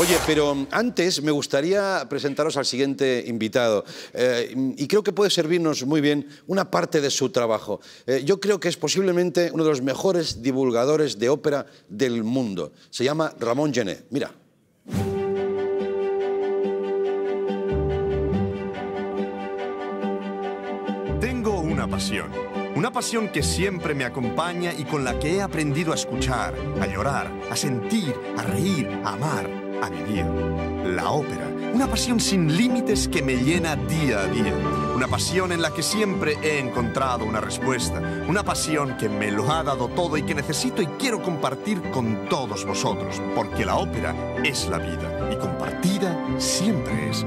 Oye, pero antes me gustaría presentaros al siguiente invitado. Eh, y creo que puede servirnos muy bien una parte de su trabajo. Eh, yo creo que es posiblemente uno de los mejores divulgadores de ópera del mundo. Se llama Ramón Gené. Mira. Tengo una pasión. Una pasión que siempre me acompaña y con la que he aprendido a escuchar, a llorar, a sentir, a reír, a amar a día, La ópera, una pasión sin límites que me llena día a día. Una pasión en la que siempre he encontrado una respuesta. Una pasión que me lo ha dado todo y que necesito y quiero compartir con todos vosotros. Porque la ópera es la vida y compartida siempre es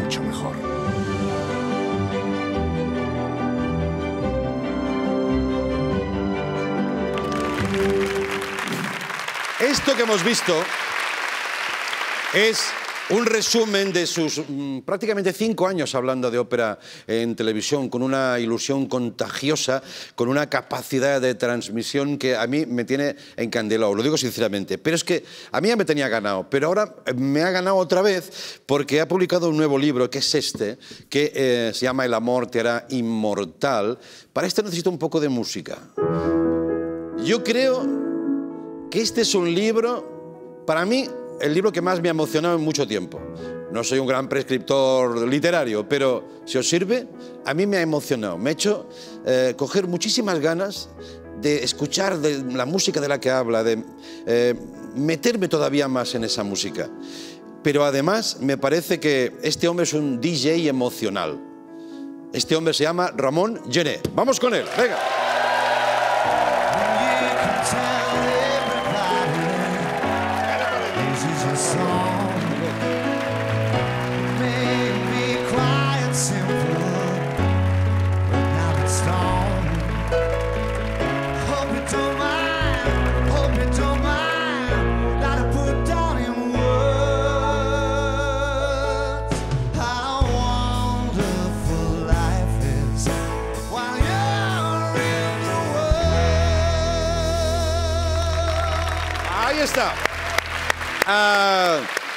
mucho mejor. Esto que hemos visto es un resumen de sus mm, prácticamente cinco años hablando de ópera en televisión, con una ilusión contagiosa, con una capacidad de transmisión que a mí me tiene encandelado, lo digo sinceramente. Pero es que a mí ya me tenía ganado, pero ahora me ha ganado otra vez porque ha publicado un nuevo libro, que es este, que eh, se llama El amor te hará inmortal. Para este necesito un poco de música. Yo creo que este es un libro, para mí, el libro que más me ha emocionado en mucho tiempo. No soy un gran prescriptor literario, pero si os sirve, a mí me ha emocionado. Me ha hecho eh, coger muchísimas ganas de escuchar la música de la que habla, de eh, meterme todavía más en esa música. Pero además me parece que este hombre es un DJ emocional. Este hombre se llama Ramón Gené. Vamos con él, venga.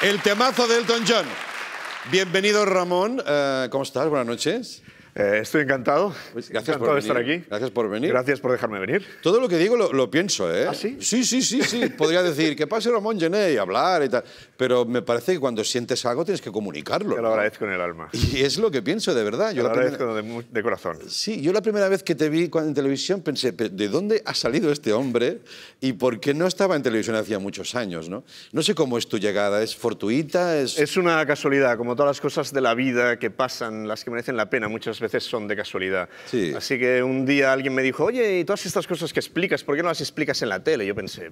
el temazo de Elton John. Bienvenido, Ramón. Eh, ¿Cómo estás? Buenas noches. Eh, estoy encantado. Pues gracias por estar aquí. Gracias por venir. Gracias por dejarme venir. Todo lo que digo lo, pienso, ¿eh? ¿Ah, sí? Sí, sí, sí, Podría decir que pase Ramón Gené y hablar y tal. Pero me parece que cuando sientes algo tienes que comunicarlo. Te lo agradezco en el alma. Y es lo que pienso, de verdad. Te lo agradezco de, de, corazón. Sí, yo la primera vez que te vi en televisión pensé, ¿de dónde ha salido este hombre? Y por qué no estaba en televisión hacía muchos años, ¿no? No sé cómo es tu llegada. ¿Es fortuita? Es, es una casualidad, como todas las cosas de la vida que pasan, las que merecen la pena muchas veces son de casualidad. Así que un día alguien me dijo, oye, y todas estas cosas que explicas, ¿por qué no las explicas en la tele? Yo pensé,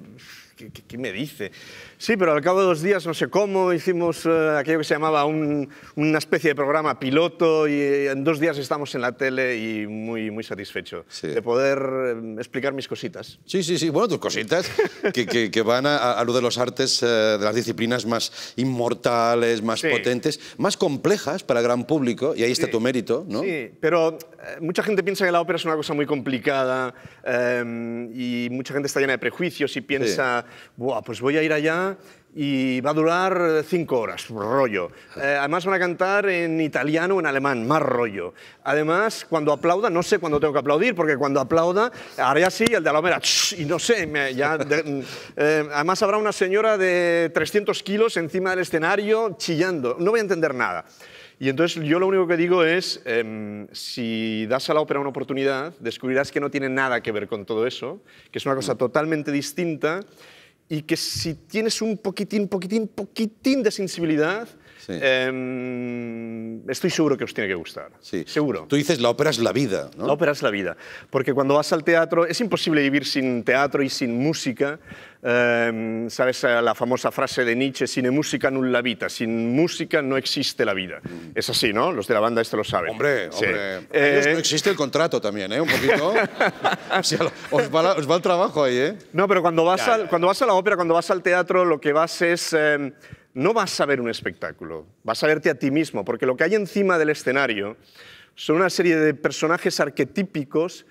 ¿qué, me dice? Sí, pero al cabo de dos días, no sé cómo, hicimos eh, aquello que se llamaba una especie de programa piloto y eh, en dos días estamos en la tele y muy, muy satisfecho de poder em, explicar mis cositas. Sí, sí, sí, bueno, tus cositas que, van a, a, lo de los artes, eh, de las disciplinas más inmortales, más potentes, más complejas para el gran público, y ahí está tu mérito, ¿no? pero eh, mucha gente piensa que la ópera es una cosa muy complicada em, y mucha gente está llena de prejuicios y piensa, pues voy a ir allá y va a durar cinco horas, rollo. Eh, además van a cantar en italiano o en alemán, más rollo. Además, cuando aplauda, no sé cuándo tengo que aplaudir, porque cuando aplauda, haré así, el de la ópera, y no sé, eh, además habrá una señora de 300 kilos encima del escenario chillando, no voy a entender nada. Y entonces yo lo único que digo es, em, si das a la ópera una oportunidad, descubrirás que no tiene nada que ver con todo eso, que es una cosa totalmente distinta y que si tienes un poquitín, poquitín, poquitín de sensibilidad, em, estoy seguro que os tiene que gustar. Sí. Seguro. Tú dices, la ópera es la vida, La ópera es la vida, porque cuando vas al teatro es imposible vivir sin teatro y sin música. Em, ¿sabes? La famosa frase de Nietzsche, sin música no vida, sin música no existe la vida. Mm. Es así, ¿no? Los de la banda esto lo saben. Hombre, hombre. Eh, no existe el contrato también, ¿eh? Un poquito. o os, va el trabajo ahí, ¿eh? No, pero cuando vas, cuando vas a la ópera, cuando vas al teatro, lo que vas es... Em, no vas a ver un espectáculo, vas a verte a ti mismo, porque lo que hay encima del escenario son una serie de personajes arquetípicos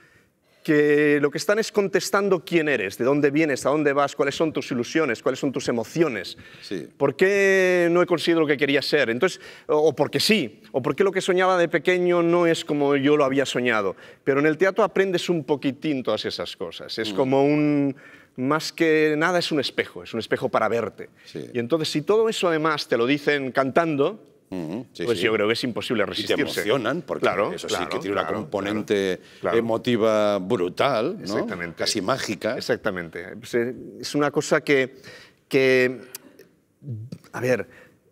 que lo que están es contestando quién eres, de dónde vienes, a dónde vas, cuáles son tus ilusiones, cuáles son tus emociones, sí. por qué no he conseguido lo que quería ser, entonces, o porque sí, o porque lo que soñaba de pequeño no es como yo lo había soñado. Pero en el teatro aprendes un poquitín todas esas cosas, es mm. como un... Más que nada es un espejo, es un espejo para verte. Y entonces si todo eso además te lo dicen cantando, pues yo creo que es imposible resistirse. Y te emocionan, porque claro, eso sí que tiene una componente emotiva brutal, casi mágica. Exactamente. Pues, eh, es una cosa que, a ver,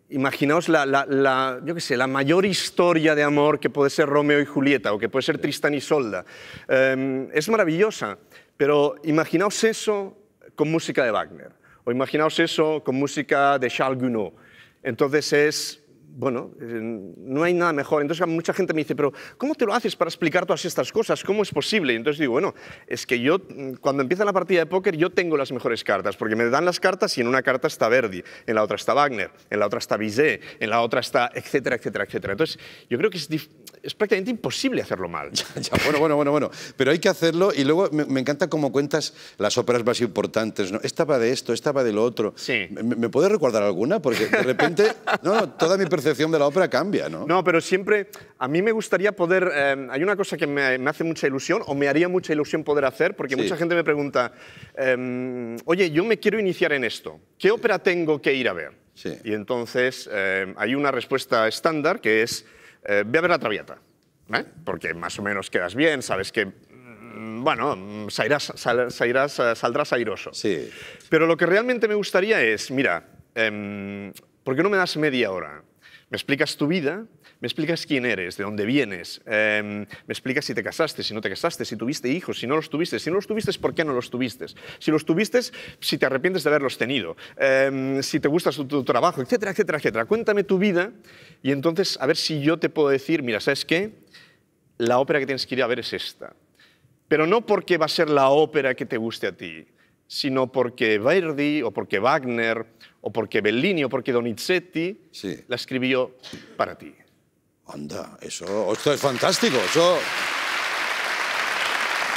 imaginaos la, yo qué sé, la mayor historia de amor que puede ser Romeo y Julieta o que puede ser Tristan y Solda. Em, es maravillosa, pero imaginaos eso con música de Wagner o imaginaos eso con música de Charles Gounod. Entonces es bueno, eh, no hay nada mejor. Entonces mucha gente me dice, pero ¿cómo te lo haces para explicar todas estas cosas? ¿Cómo es posible? Y entonces digo, bueno, es que yo, mm, cuando empieza la partida de póker, yo tengo las mejores cartas, porque me dan las cartas y en una carta está Verdi, en la otra está Wagner, en la otra está Bizet, en la otra está, etcétera, etcétera, etcétera. Entonces yo creo que es difícil es prácticamente imposible hacerlo mal. bueno, bueno, bueno, bueno. Pero hay que hacerlo y luego me, encanta cómo cuentas las óperas más importantes. ¿no? Esta va de esto, esta va de lo otro. Sí. ¿Me, puedes recordar alguna? Porque de repente no, toda mi percepción de la ópera cambia, ¿no? No, pero siempre a mí me gustaría poder... Eh, hay una cosa que me, hace mucha ilusión o me haría mucha ilusión poder hacer porque mucha gente me pregunta, em, oye, yo me quiero iniciar en esto. ¿Qué ópera tengo que ir a ver? Y entonces eh, hay una respuesta estándar que es eh, ve a ver la traviata, ¿eh? porque más o menos quedas bien, sabes que, mm, bueno, mm, eh, saldrás airoso. Sí. Pero lo que realmente me gustaría es, mira, em, ¿por qué no me das media hora? Me explicas tu vida, me explicas quién eres, de dónde vienes, em, me explicas si te casaste, si no te casaste, si tuviste hijos, si no los tuviste, si no los tuviste, ¿por qué no los tuviste? Si los tuviste, si te arrepientes de haberlos tenido, em, si te gusta tu, trabajo, etcétera, etcétera, etcétera. Cuéntame tu vida y entonces a ver si yo te puedo decir, mira, ¿sabes qué? La ópera que tienes que ir a ver es esta. Pero no porque va a ser la ópera que te guste a ti, sino porque Verdi o porque Wagner o porque Bellini o porque Donizetti la escribió para ti. Anda, eso, esto es fantástico.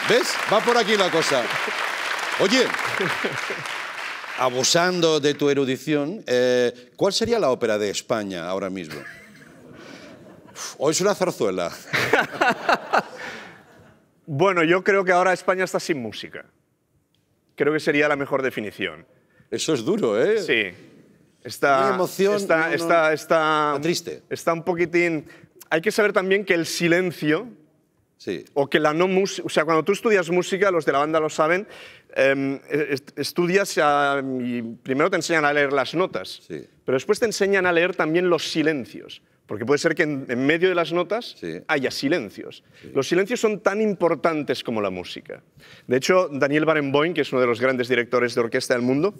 ¿Ves? Va por aquí la cosa. Oye, abusando de tu erudición, eh, ¿cuál sería la ópera de España ahora mismo? ¿O es una zarzuela? bueno, yo creo que ahora España está sin música creo que sería la mejor definición. Eso es duro, ¿eh? Sí. Está, emoción, está, está, triste. Está un poquitín... Hay que saber también que el silencio sí. o que la no música... O sea, cuando tú estudias música, los de la banda lo saben, em, e, estudias y primero te enseñan a leer las notas, sí. pero después te enseñan a leer también los silencios. Porque puede ser que en, medio de las notas haya silencios. Los silencios son tan importantes como la música. De hecho, Daniel Barenboim, que es uno de los grandes directores de orquesta del mundo,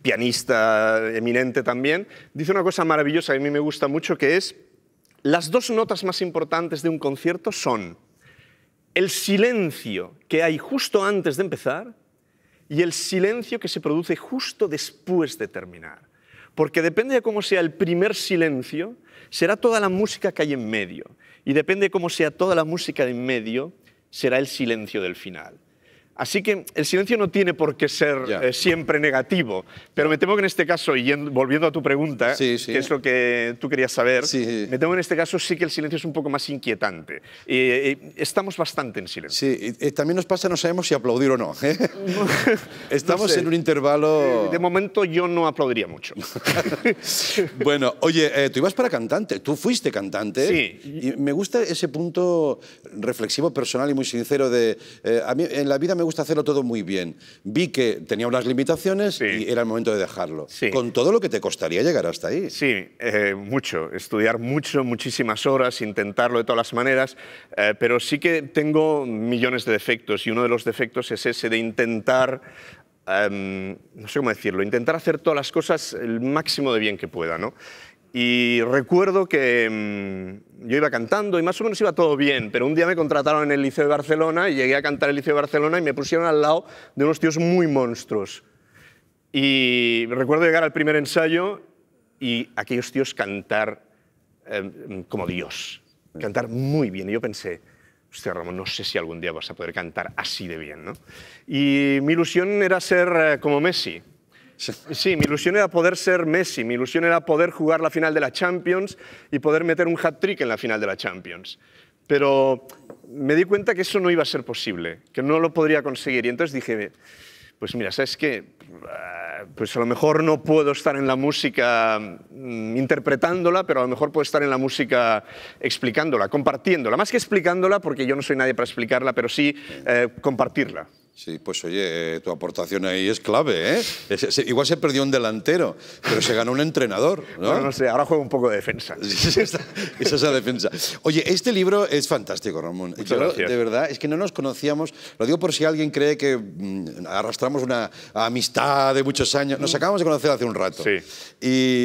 pianista eminente también, dice una cosa maravillosa que a mí me gusta mucho, que es las dos notas más importantes de un concierto son el silencio que hay justo antes de empezar y el silencio que se produce justo después de terminar. Porque depende de cómo sea el primer silencio, será toda la música que hay en medio. Y depende cómo sea toda la música de en medio, será el silencio del final. Así que el silencio no tiene por qué ser eh, siempre negativo, pero me temo que en este caso, y volviendo a tu pregunta, que es lo que tú querías saber, me temo que en este caso sí que el silencio es un poco más inquietante. y eh, estamos bastante en silencio. Sí, y, también nos pasa, no sabemos si aplaudir o no. ¿eh? estamos en un intervalo... de momento yo no aplaudiría mucho. bueno, oye, tú ibas para cantante, tú fuiste cantante. Sí. Y me gusta ese punto reflexivo, personal y muy sincero de... a mí en la vida me gusta gusta hacerlo todo muy bien. Vi que tenía unas limitaciones y era el momento de dejarlo. Con todo lo que te costaría llegar hasta ahí. Sí, eh, mucho. Estudiar mucho, muchísimas horas, intentarlo de todas las maneras. Eh, pero sí que tengo millones de defectos y uno de los defectos es ese de intentar em, no sé cómo decirlo, intentar hacer todas las cosas el máximo de bien que pueda, ¿no? Y recuerdo que mm, yo iba cantando y más o menos iba todo bien, pero un día me contrataron en el Liceo de Barcelona y llegué a cantar el Liceo de Barcelona y me pusieron al lado de unos tíos muy monstruos. Y recuerdo llegar al primer ensayo y aquellos tíos cantar em, como Dios, cantar muy bien. Y yo pensé, hostia Ramón, no sé si algún día vas a poder cantar así de bien. ¿no? Y mi ilusión era ser eh, como Messi, Sí, mi ilusión era poder ser Messi, mi ilusión era poder jugar la final de la Champions y poder meter un hat-trick en la final de la Champions. Pero me di cuenta que eso no iba a ser posible, que no lo podría conseguir. Y entonces dije, pues mira, ¿sabes qué? Ah, pues a lo mejor no puedo estar en la música mm, interpretándola, pero a lo mejor puedo estar en la música explicándola, compartiéndola. Más que explicándola, porque yo no soy nadie para explicarla, pero sí eh, compartirla. Sí, pues oye, eh, tu aportación ahí es clave, ¿eh? Es, igual se perdió un delantero, pero se ganó un entrenador, ¿no? Bueno, no sé, ahora juega un poco de defensa. esa, es la defensa. Oye, este libro es fantástico, Ramón. De verdad, es que no nos conocíamos. Lo digo por si alguien cree que mm, arrastramos una amistad de muchos años. Nos mm. acabamos de conocer hace un rato. Sí.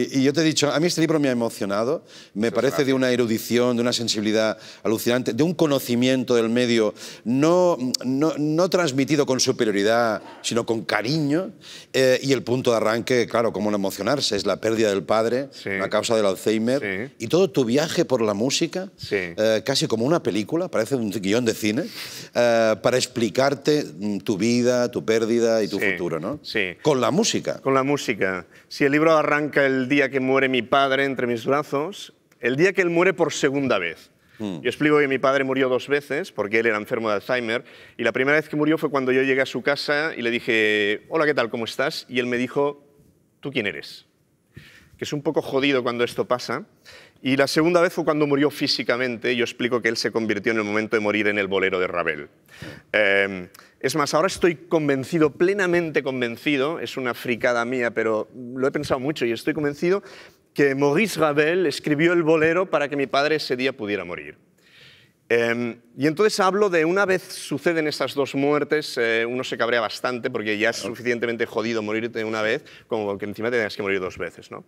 Y, yo te he dicho, a mí este libro me ha emocionado. Me parece de una erudición, de una sensibilidad alucinante, de un conocimiento del medio no, no, no transmitido con superioridad, sino con cariño. Eh, y el punto de arranque, claro, cómo emocionarse, es la pérdida del padre, la causa del Alzheimer. Y todo tu viaje por la música, eh, casi como una película, parece un guión de cine, eh, para explicarte mm, tu vida, tu pérdida y tu futuro, ¿no? Sí. Con la música. Con la música. Si el libro arranca el día que muere mi padre entre mis brazos, el día que él muere por segunda vez. Mm. Yo explico que mi padre murió dos veces porque él era enfermo de Alzheimer y la primera vez que murió fue cuando yo llegué a su casa y le dije, hola, ¿qué tal? ¿Cómo estás? Y él me dijo, ¿tú quién eres? Que es un poco jodido cuando esto pasa. Y la segunda vez fue cuando murió físicamente. Yo explico que él se convirtió en el momento de morir en el bolero de Ravel. Em, es más, ahora estoy convencido, plenamente convencido, es una fricada mía, pero lo he pensado mucho y estoy convencido que Maurice Ravel escribió el bolero para que mi padre ese día pudiera morir. Em, y entonces hablo de una vez suceden estas dos muertes, eh, uno se cabrea bastante porque ya es suficientemente jodido morirte una vez como que encima tengas que morir dos veces. ¿no?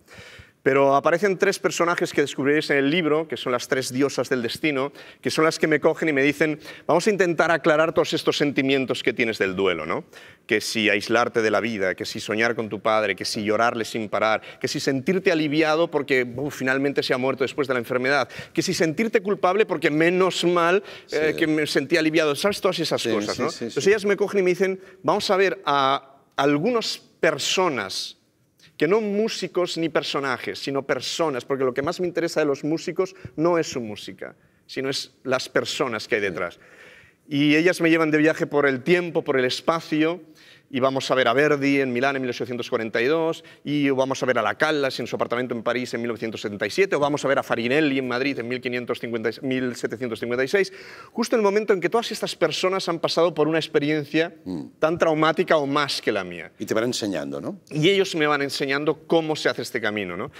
Pero aparecen tres personajes que descubriréis en el libro, que son las tres diosas del destino, que son las que me cogen y me dicen, vamos a intentar aclarar todos estos sentimientos que tienes del duelo, ¿no? Que si aislarte de la vida, que si soñar con tu padre, que si llorarle sin parar, que si sentirte aliviado porque finalmente se ha muerto después de la enfermedad, que si sentirte culpable porque menos mal eh, que me sentí aliviado, ¿sabes? Todas esas cosas, ¿no? Entonces ellas me cogen y me dicen, vamos a ver a algunas personas que no músicos ni personajes, sino personas, porque lo que más me interesa de los músicos no es su música, sino es las personas que hay detrás. Y ellas me llevan de viaje por el tiempo, por el espacio, y vamos a ver a Verdi en Milán en 1842, y vamos a ver a La Callas en su apartamento en París en 1977, o vamos a ver a Farinelli en Madrid en 1756, justo en el momento en que todas estas personas han pasado por una experiencia mm. tan traumática o más que la mía. Y te van enseñando, ¿no? Y ellos me van enseñando cómo se hace este camino, ¿no?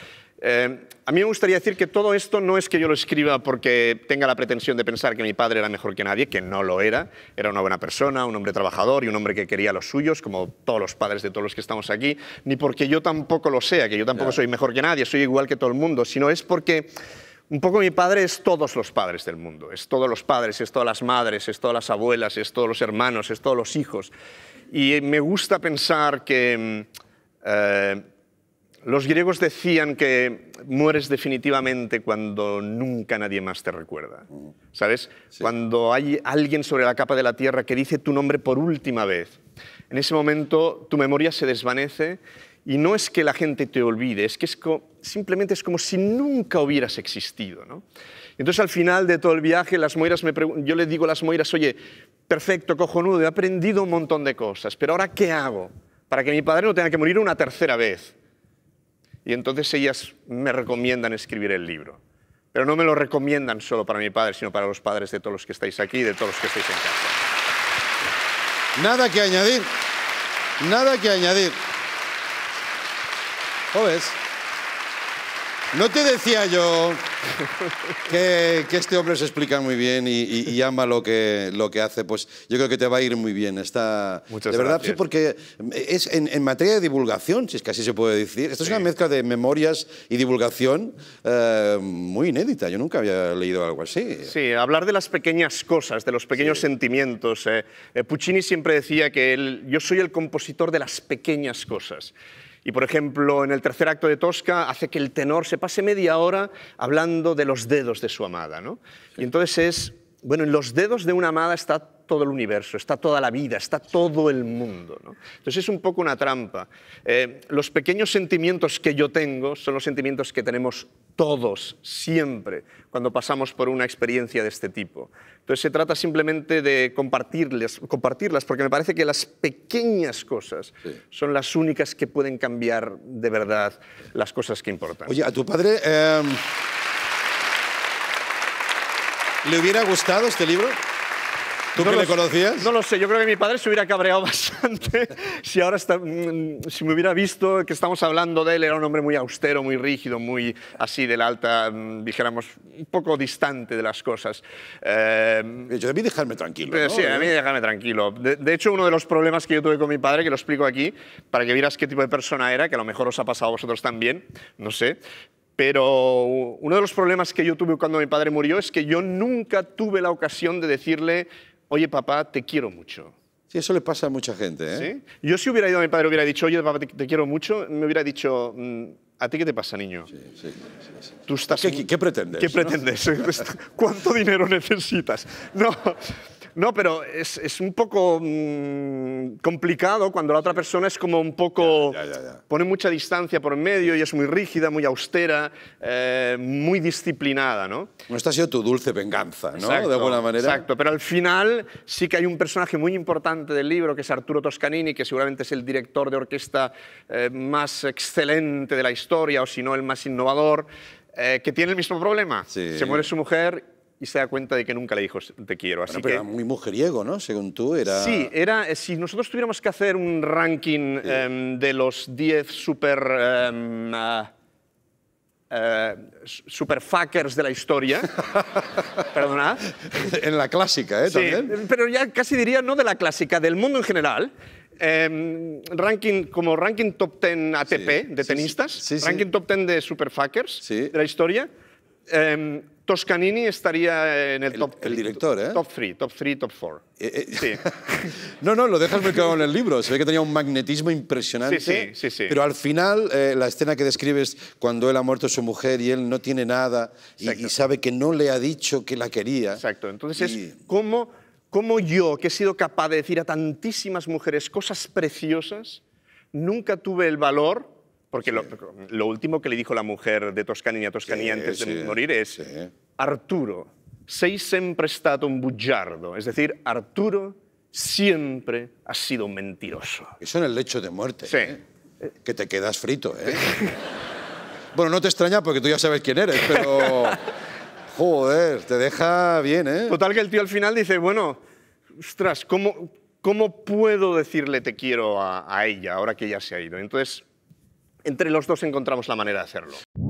Eh, a mí me gustaría decir que todo esto no es que yo lo escriba porque tenga la pretensión de pensar que mi padre era mejor que nadie, que no lo era. Era una buena persona, un hombre trabajador y un hombre que quería los suyos, como todos los padres de todos los que estamos aquí. Ni porque yo tampoco lo sea, que yo tampoco soy mejor que nadie, soy igual que todo el mundo, sino es porque... Un poco mi padre es todos los padres del mundo, es todos los padres, es todas las madres, es todas las abuelas, es todos los hermanos, es todos los hijos. Y me gusta pensar que mm, eh, los griegos decían que mueres definitivamente cuando nunca nadie más te recuerda. ¿Sabes? Cuando hay alguien sobre la capa de la tierra que dice tu nombre por última vez. En ese momento tu memoria se desvanece y no es que la gente te olvide, es que simplemente es como si nunca hubieras existido. ¿no? Entonces al final de todo el viaje, las moiras me yo le digo a las moiras, oye, perfecto, cojonudo, he aprendido un montón de cosas, pero ahora ¿qué hago? Para que mi padre no tenga que morir una tercera vez y entonces ellas me recomiendan escribir el libro. Pero no me lo recomiendan solo para mi padre, sino para los padres de todos los que estáis aquí y de todos los que estáis en casa. Nada que añadir. Nada que añadir. No te decía yo que, este hombre se explica muy bien y, ama lo que, hace. Pues yo creo que te va a ir muy bien. Está, de verdad, porque es en, materia de divulgación, si es que así se puede decir. Esto es una mezcla de memorias y divulgación eh, muy inédita. Yo nunca había leído algo así. Sí, hablar de las pequeñas cosas, de los pequeños sentimientos. Eh. Eh, Puccini siempre decía que él, yo soy el compositor de las pequeñas cosas. Y por ejemplo, en el tercer acto de Tosca hace que el tenor se pase media hora hablando de los dedos de su amada. Y entonces es, bueno, en los dedos de una amada está todo el universo, está toda la vida, está todo el mundo. ¿no? Entonces es un poco una trampa. Eh, los pequeños sentimientos que yo tengo son los sentimientos que tenemos todos, siempre, cuando pasamos por una experiencia de este tipo. Entonces se trata simplemente de compartirles, compartirlas, porque me parece que las pequeñas cosas son las únicas que pueden cambiar de verdad las cosas que importan. Oye, a tu padre em, le hubiera gustado este libro? ¿Tú no lo, le conocías? No lo sé, yo creo que mi padre se hubiera cabreado bastante si ahora está, mm, si me hubiera visto que estamos hablando de él, era un hombre muy austero, muy rígido, muy así de la alta, mm, dijéramos, un poco distante de las cosas. Eh, de a mí dejarme tranquilo. Eh, ¿no? Sí, a mí eh. dejarme tranquilo. De, de, hecho, uno de los problemas que yo tuve con mi padre, que lo explico aquí, para que vieras qué tipo de persona era, que a lo mejor os ha pasado a vosotros también, no sé, pero uno de los problemas que yo tuve cuando mi padre murió es que yo nunca tuve la ocasión de decirle oye papá, te quiero mucho. Sí, eso le pasa a mucha gente. ¿eh? Yo si hubiera ido a mi padre hubiera dicho, oye papá, te, quiero mucho, me hubiera dicho, mm, ¿a ti qué te pasa, niño? ¿Tú estás... ¿Qué, qué, pretendes? ¿Qué pretendes? ¿Cuánto dinero necesitas? No. No, pero es, un poco mm, complicado cuando la otra persona es como un poco... pone mucha distancia por medio y es muy rígida, muy austera, eh, muy disciplinada, ¿no? Esta ha sido tu dulce venganza, ¿no? de alguna manera. Exacto, pero al final sí que hay un personaje muy importante del libro, que es Arturo Toscanini, que seguramente es el director de orquesta eh, más excelente de la historia, o si no, el más innovador, eh, que tiene el mismo problema. Se muere su mujer y se da cuenta de que nunca le dijo te quiero. Así pero que, era muy mujeriego, ¿no? Según tú, era... Sí, era, si nosotros tuviéramos que hacer un ranking em, de los 10 super... Em, ah, eh, super de la historia. Perdona. En la clásica, ¿eh? También. Pero ya casi diría no de la clásica, del mundo en general. Em, ranking, como ranking top 10 ATP de tenistas, sí, ranking top 10 de superfuckers de la historia. Eh, Toscanini estaría en el, top top el director, ¿eh? Top 3, top 4. Eh, eh. Sí. no, no, lo dejas muy claro en el libro. Se ve que tenía un magnetismo impresionante. Sí, sí, sí. sí. Pero al final, eh, la escena que describes cuando él ha muerto su mujer y él no tiene nada y, sabe que no le ha dicho que la quería. Exacto. Entonces es como yo, que he sido capaz de decir a tantísimas mujeres cosas preciosas, nunca tuve el valor porque lo, último que le dijo la mujer de Toscanini a Toscanini antes de morir es, Arturo, seis siempre stato un bugiardo, es decir, Arturo siempre ha sido mentiroso. Eso en el lecho de muerte. Sí. ¿eh? Que te quedas frito, ¿eh? bueno, no te extraña porque tú ya sabes quién eres, pero... Joder, te deja bien, ¿eh? Total que el tío al final dice, bueno, ostras, ¿cómo, cómo puedo decirle te quiero a, a ella ahora que ella se ha ido? Entonces entre los dos encontramos la manera de hacerlo.